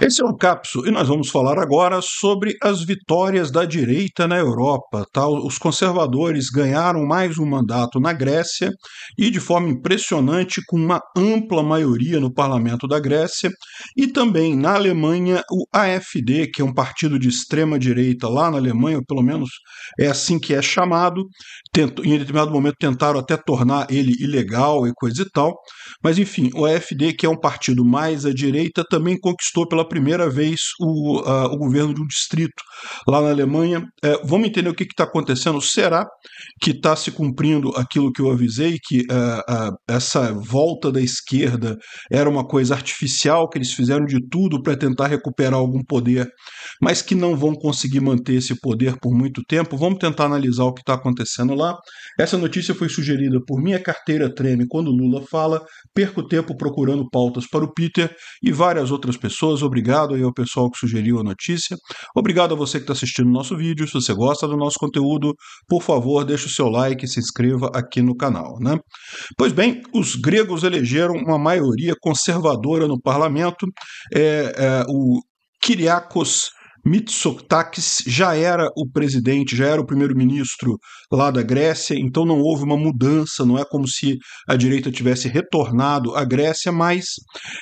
Esse é o Capso e nós vamos falar agora sobre as vitórias da direita na Europa. Tá? Os conservadores ganharam mais um mandato na Grécia e, de forma impressionante, com uma ampla maioria no parlamento da Grécia. E também na Alemanha, o AFD, que é um partido de extrema-direita lá na Alemanha, ou pelo menos é assim que é chamado, tentou, em determinado momento tentaram até tornar ele ilegal e coisa e tal. Mas, enfim, o AFD, que é um partido mais à direita, também conquistou pela primeira vez o, uh, o governo de um distrito lá na Alemanha. É, vamos entender o que está acontecendo. Será que está se cumprindo aquilo que eu avisei, que uh, uh, essa volta da esquerda era uma coisa artificial, que eles fizeram de tudo para tentar recuperar algum poder, mas que não vão conseguir manter esse poder por muito tempo? Vamos tentar analisar o que está acontecendo lá. Essa notícia foi sugerida por minha carteira treme quando Lula fala, perco tempo procurando pautas para o Peter e várias outras pessoas. Obrigado obrigado aí ao pessoal que sugeriu a notícia. Obrigado a você que está assistindo o nosso vídeo. Se você gosta do nosso conteúdo, por favor, deixe o seu like e se inscreva aqui no canal. Né? Pois bem, os gregos elegeram uma maioria conservadora no parlamento. É, é o Kyriakos Mitsotakis já era o presidente, já era o primeiro-ministro lá da Grécia, então não houve uma mudança, não é como se a direita tivesse retornado à Grécia, mas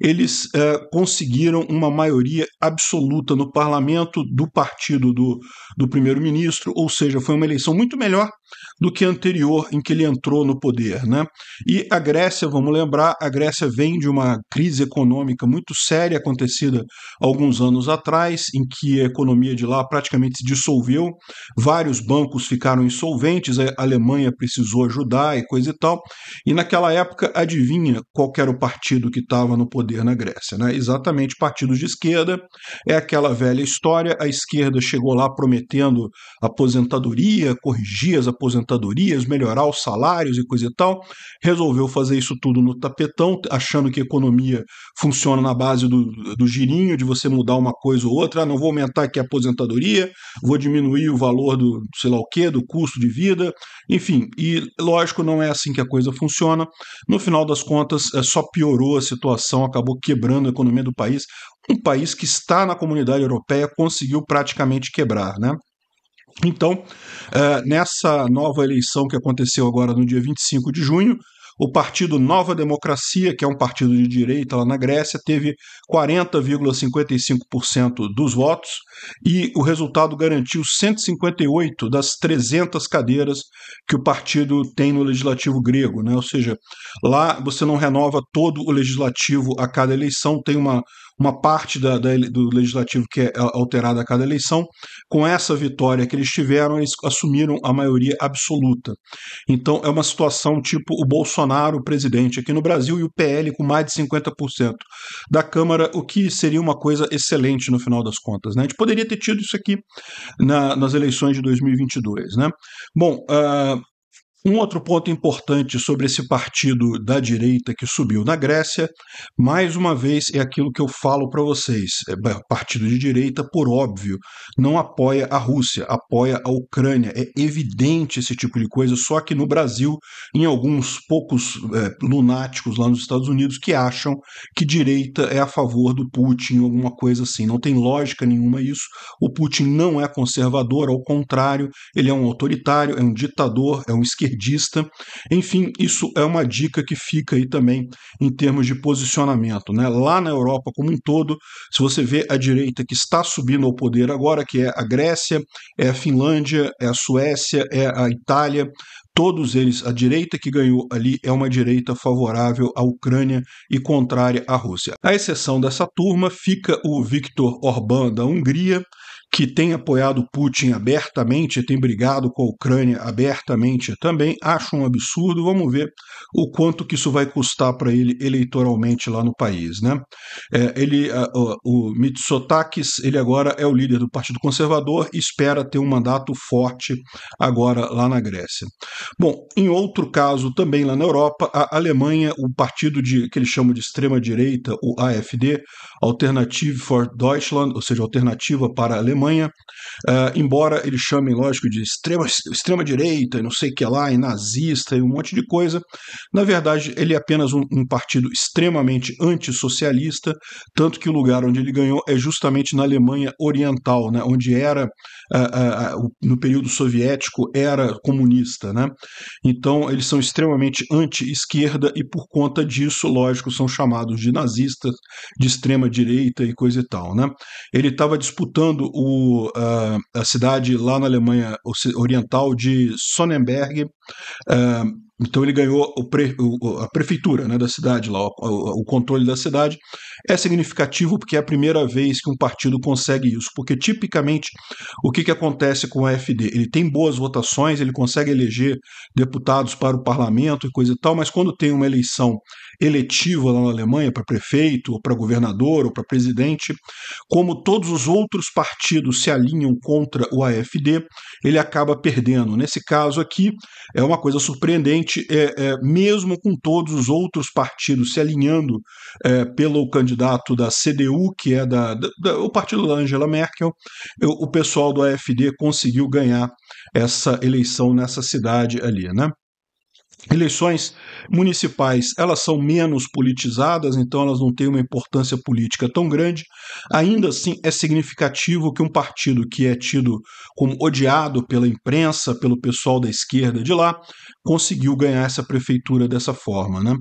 eles eh, conseguiram uma maioria absoluta no parlamento do partido do, do primeiro-ministro, ou seja, foi uma eleição muito melhor do que anterior em que ele entrou no poder. Né? E a Grécia, vamos lembrar, a Grécia vem de uma crise econômica muito séria acontecida alguns anos atrás, em que a economia de lá praticamente se dissolveu, vários bancos ficaram insolventes, a Alemanha precisou ajudar e coisa e tal. E naquela época, adivinha qual era o partido que estava no poder na Grécia? Né? Exatamente partidos de esquerda, é aquela velha história, a esquerda chegou lá prometendo aposentadoria, corrigir as aposentadorias, aposentadorias, melhorar os salários e coisa e tal. Resolveu fazer isso tudo no tapetão, achando que economia funciona na base do, do girinho, de você mudar uma coisa ou outra. Ah, não vou aumentar aqui a aposentadoria, vou diminuir o valor do sei lá o que, do custo de vida. Enfim, e lógico, não é assim que a coisa funciona. No final das contas, é, só piorou a situação, acabou quebrando a economia do país um país que está na comunidade europeia conseguiu praticamente quebrar, né? Então, é, nessa nova eleição que aconteceu agora no dia 25 de junho, o partido Nova Democracia, que é um partido de direita lá na Grécia, teve 40,55% dos votos e o resultado garantiu 158 das 300 cadeiras que o partido tem no legislativo grego. Né? Ou seja, lá você não renova todo o legislativo a cada eleição, tem uma, uma parte da, da, do legislativo que é, é alterada a cada eleição. Com essa vitória que eles tiveram, eles assumiram a maioria absoluta. Então é uma situação tipo o Bolsonaro presidente aqui no Brasil e o PL com mais de 50% da Câmara, o que seria uma coisa excelente no final das contas. Né? A gente poderia ter tido isso aqui na, nas eleições de 2022. Né? Bom, uh, um outro ponto importante sobre esse partido da direita que subiu na Grécia, mais uma vez, é aquilo que eu falo para vocês. É, partido de direita, por óbvio, não apoia a Rússia, apoia a Ucrânia. É evidente esse tipo de coisa, só que no Brasil, em alguns poucos é, lunáticos lá nos Estados Unidos que acham que direita é a favor do Putin, alguma coisa assim. Não tem lógica nenhuma isso. O Putin não é conservador, ao contrário, ele é um autoritário, é um ditador, é um esquerdista esquerdista. Enfim, isso é uma dica que fica aí também em termos de posicionamento. Né? Lá na Europa como um todo, se você vê a direita que está subindo ao poder agora, que é a Grécia, é a Finlândia, é a Suécia, é a Itália, todos eles, a direita que ganhou ali é uma direita favorável à Ucrânia e contrária à Rússia. A exceção dessa turma fica o Viktor Orbán da Hungria, que tem apoiado Putin abertamente, tem brigado com a Ucrânia abertamente também, acho um absurdo. Vamos ver o quanto que isso vai custar para ele eleitoralmente lá no país. Né? É, ele, o Mitsotakis, ele agora é o líder do Partido Conservador e espera ter um mandato forte agora lá na Grécia. Bom, em outro caso, também lá na Europa, a Alemanha, o partido de, que eles chamam de extrema-direita, o AFD, Alternative for Deutschland, ou seja, Alternativa para a Alemanha, Alemanha, uh, ah, embora eles chamem, lógico, de extrema, direita, e não sei o que lá, e nazista e um monte de coisa, na verdade ele é apenas um, um partido extremamente antissocialista, tanto que o lugar onde ele ganhou é justamente na Alemanha Oriental, né, onde era, uh, uh, no período soviético, era comunista. Né? Então eles são extremamente anti-esquerda e por conta disso, lógico, são chamados de nazistas, de extrema direita e coisa e tal. Né? Ele estava disputando o o, a cidade lá na Alemanha Oriental de Sonnenberg. Uh, então ele ganhou o pre, o, a prefeitura né, da cidade, lá, o, controle da cidade. É significativo porque é a primeira vez que um partido consegue isso, porque tipicamente o que, que acontece com o AFD? Ele tem boas votações, ele consegue eleger deputados para o parlamento e coisa e tal, mas quando tem uma eleição eleitivo lá na Alemanha para prefeito, ou para governador, ou para presidente, como todos os outros partidos se alinham contra o AFD, ele acaba perdendo. Nesse caso aqui, é uma coisa surpreendente, é, é mesmo com todos os outros partidos se alinhando é, pelo candidato da CDU, que é da, da, da o partido da Angela Merkel, eu, é, o pessoal do AFD conseguiu ganhar essa eleição nessa cidade ali, né? eleições municipais elas são menos politizadas, então elas não têm uma importância política tão grande. Ainda assim, é significativo que um partido que é tido como odiado pela imprensa, pelo pessoal da esquerda de lá, conseguiu ganhar essa prefeitura dessa forma. Né?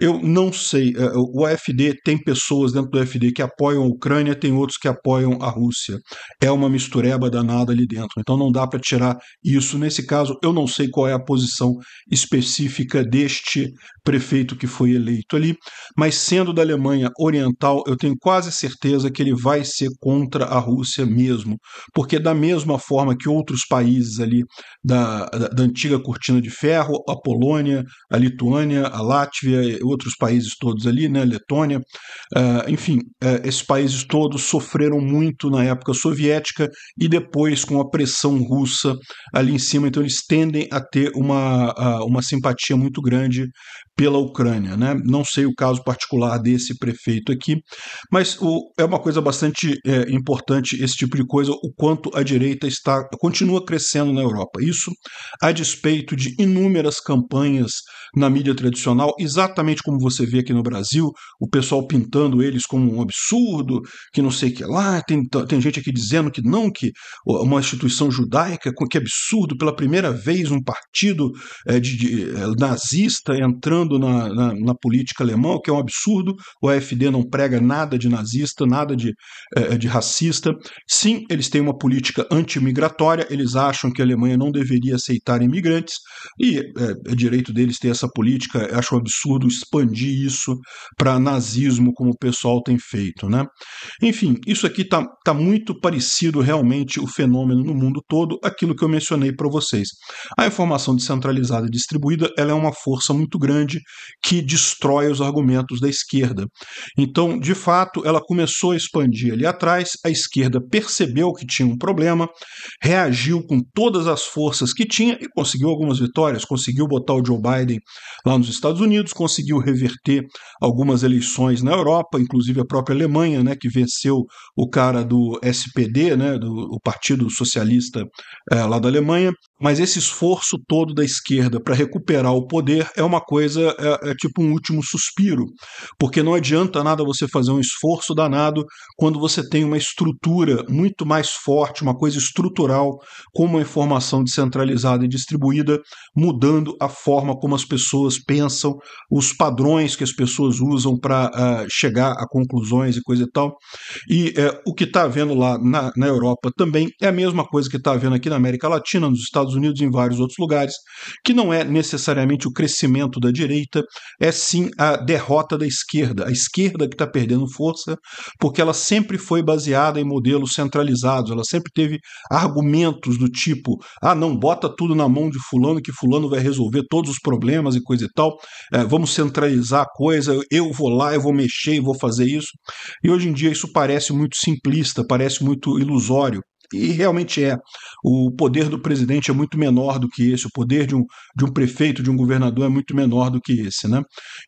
Eu não sei, é, o AFD tem pessoas dentro do AFD que apoiam a Ucrânia, tem outros que apoiam a Rússia. É uma mistureba danada ali dentro, então não dá para tirar isso. Nesse caso, eu não sei qual é a posição específica específica deste prefeito que foi eleito ali, mas sendo da Alemanha Oriental, eu tenho quase certeza que ele vai ser contra a Rússia mesmo, porque da mesma forma que outros países ali da, da, da antiga cortina de ferro, a Polônia, a Lituânia, a Látvia, outros países todos ali, né, Letônia, uh, enfim, uh, esses países todos sofreram muito na época soviética e depois com a pressão russa ali em cima, então eles tendem a ter uma, uh, uma simpatia empatia muito grande pela Ucrânia. Né? Não sei o caso particular desse prefeito aqui, mas o, é uma coisa bastante é, importante esse tipo de coisa, o quanto a direita está continua crescendo na Europa. Isso a despeito de inúmeras campanhas na mídia tradicional, exatamente como você vê aqui no Brasil, o pessoal pintando eles como um absurdo, que não sei o que lá, tem, tem gente aqui dizendo que não, que uma instituição judaica, que absurdo, pela primeira vez um partido é, de, de, é, nazista entrando na, na, na, política alemã, o que é um absurdo. O AfD não prega nada de nazista, nada de, é, é, de racista. Sim, eles têm uma política antimigratória, eles acham que a Alemanha não deveria aceitar imigrantes, e é, é direito deles ter essa política. Acho um absurdo expandir isso para nazismo, como o pessoal tem feito. Né? Enfim, isso aqui está tá muito parecido realmente o fenômeno no mundo todo, aquilo que eu mencionei para vocês. A informação descentralizada e distribuída ela é uma força muito grande que destrói os argumentos da esquerda. Então, de fato, ela começou a expandir ali atrás, a esquerda percebeu que tinha um problema, reagiu com todas as forças que tinha e conseguiu algumas vitórias, conseguiu botar o Joe Biden lá nos Estados Unidos, conseguiu reverter algumas eleições na Europa, inclusive a própria Alemanha, né, que venceu o cara do SPD, né, do Partido Socialista é, lá da Alemanha, mas esse esforço todo da esquerda para recuperar recuperar o poder é uma coisa, é, é tipo um último suspiro, porque não adianta nada você fazer um esforço danado quando você tem uma estrutura muito mais forte, uma coisa estrutural, como uma informação descentralizada e distribuída, mudando a forma como as pessoas pensam, os padrões que as pessoas usam para uh, ah, chegar a conclusões e coisa e tal. E uh, o que está havendo lá na, na Europa também é a mesma coisa que está havendo aqui na América Latina, nos Estados Unidos e em vários outros lugares, que não é necessariamente necessariamente o crescimento da direita, é sim a derrota da esquerda. A esquerda que está perdendo força, porque ela sempre foi baseada em modelos centralizados, ela sempre teve argumentos do tipo: ah, não, bota tudo na mão de Fulano, que Fulano vai resolver todos os problemas e coisa e tal, é, vamos centralizar a coisa, eu vou lá, eu vou mexer, eu vou fazer isso. E hoje em dia isso parece muito simplista, parece muito ilusório. E realmente é. O poder do presidente é muito menor do que esse, o poder de um, de um prefeito, de um governador é muito menor do que esse. Né?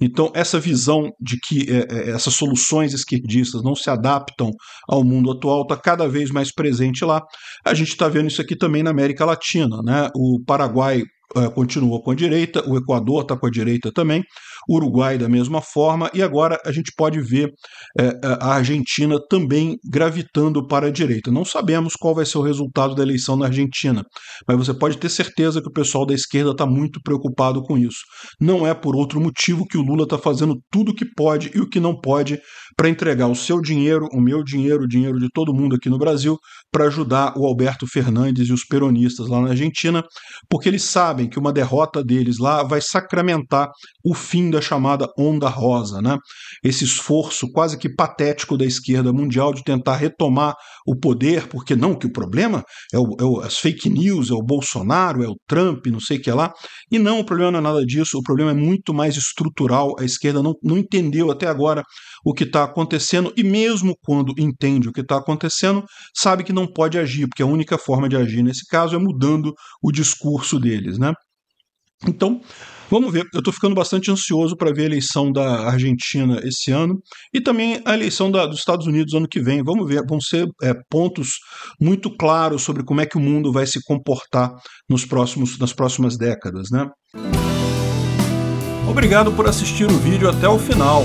Então, essa visão de que é, é essas soluções esquerdistas não se adaptam ao mundo atual está cada vez mais presente lá. A gente está vendo isso aqui também na América Latina. Né? O Paraguai é, continua com a direita, o Equador está com a direita também, o Uruguai da mesma forma, e agora a gente pode ver é, é, a Argentina também gravitando para a direita. Não sabemos qual vai ser o resultado da eleição na Argentina, mas você pode ter certeza que o pessoal da esquerda está muito preocupado com isso. Não é por outro motivo que o Lula está fazendo tudo o que pode e o que não pode para entregar o seu dinheiro, o meu dinheiro, o dinheiro de todo mundo aqui no Brasil, para ajudar o Alberto Fernandes e os peronistas lá na Argentina, porque eles sabem que uma derrota deles lá vai sacramentar o fim da chamada onda rosa, né? Esse esforço quase que patético da esquerda mundial de tentar retomar o poder, porque não que o problema é, o, é o, as fake news, é o Bolsonaro, é o Trump, não sei o que lá, e não, o problema não é nada disso, o problema é muito mais estrutural, a esquerda não, não entendeu até agora o que está acontecendo e, mesmo quando entende o que está acontecendo, sabe que não pode agir, porque a única forma de agir nesse caso é mudando o discurso deles. Né? Então, vamos ver. Eu estou ficando bastante ansioso para ver a eleição da Argentina esse ano e também a eleição da, dos Estados Unidos ano que vem. Vamos ver. Vão ser é, pontos muito claros sobre como é que o mundo vai se comportar nos próximos, nas próximas décadas, né? Obrigado por assistir o vídeo até o final.